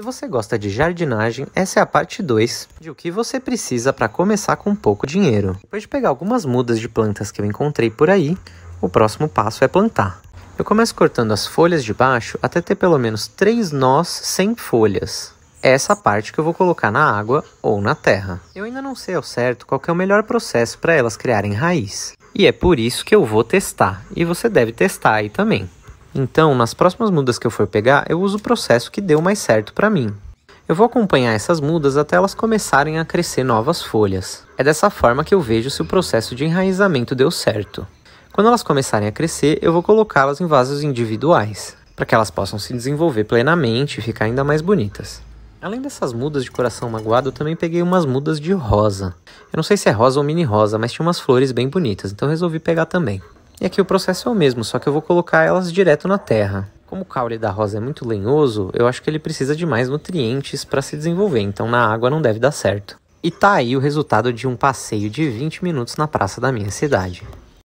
Se você gosta de jardinagem, essa é a parte 2 de o que você precisa para começar com pouco dinheiro. Depois de pegar algumas mudas de plantas que eu encontrei por aí, o próximo passo é plantar. Eu começo cortando as folhas de baixo até ter pelo menos 3 nós sem folhas. É essa parte que eu vou colocar na água ou na terra. Eu ainda não sei ao certo qual é o melhor processo para elas criarem raiz. E é por isso que eu vou testar, e você deve testar aí também. Então, nas próximas mudas que eu for pegar, eu uso o processo que deu mais certo para mim. Eu vou acompanhar essas mudas até elas começarem a crescer novas folhas. É dessa forma que eu vejo se o processo de enraizamento deu certo. Quando elas começarem a crescer, eu vou colocá-las em vasos individuais, para que elas possam se desenvolver plenamente e ficar ainda mais bonitas. Além dessas mudas de coração magoado, eu também peguei umas mudas de rosa. Eu não sei se é rosa ou mini rosa, mas tinha umas flores bem bonitas, então resolvi pegar também. E aqui o processo é o mesmo, só que eu vou colocar elas direto na terra. Como o caule da rosa é muito lenhoso, eu acho que ele precisa de mais nutrientes para se desenvolver, então na água não deve dar certo. E tá aí o resultado de um passeio de 20 minutos na praça da minha cidade.